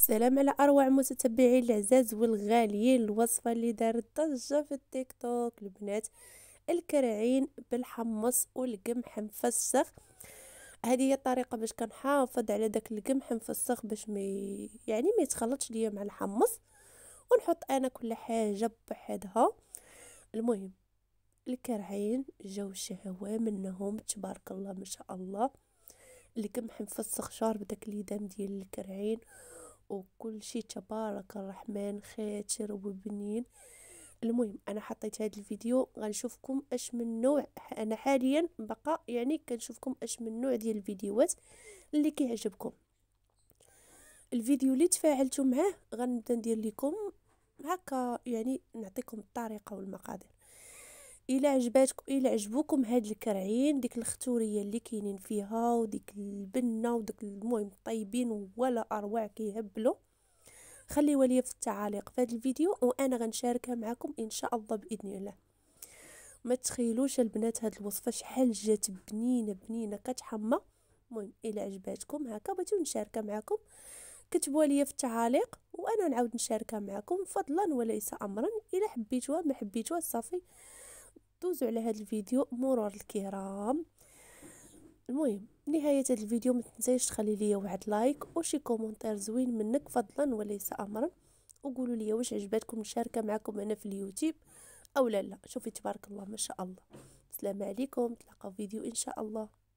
سلام على اروع متتبعين العزاز والغاليين الوصفه اللي دارت ضجه في التيك توك البنات الكرعين بالحمص والقمح مفسخ هذه هي الطريقه باش كنحافظ على داك القمح مفسخ باش ما يعني ما يتخلطش ليا مع الحمص ونحط انا كل حاجه بوحدها المهم الكرعين جاو شهوه منهم تبارك الله ما شاء الله القمح مفسخ شارب داك الليدام ديال الكرعين وكل شيء تبارك الرحمن خاتر وبنين المهم انا حطيت هذا الفيديو غنشوفكم اش من نوع انا حاليا بقى يعني كنشوفكم اش من نوع ديال الفيديوهات اللي كيعجبكم الفيديو اللي تفاعلتوا معاه غنبدا ندير لكم هكا يعني نعطيكم الطريقه والمقادير الا عجباتكم الا عجبوكم هاد الكرعين ديك الختوريه اللي كاينين فيها وديك البنه وديك المهم طيبين ولا اروع كيهبلوا خليوها ليا في التعاليق في هذا الفيديو وانا غنشاركها معكم ان شاء الله باذن الله ما تخيلوش البنات هاد الوصفه شحال جات بنينه بنينه كتحمى المهم الا عجباتكم هكا بغيتو نشاركها معكم كتبوها ليا في التعاليق وانا نعاود نشاركها معكم فضلا وليس امرا الا حبيتوها ما حبيتوها صافي دوزوا على هذا الفيديو مرور الكرام المهم نهاية هذا الفيديو ما تنسايش تخلي لي واحد لايك وشي كومونتير زوين منك فضلا وليس امرا وقولوا لي واش عجبتكم مشاركة معكم انا في اليوتيوب او لا لا شوفي تبارك الله ما شاء الله السلام عليكم تلقى فيديو ان شاء الله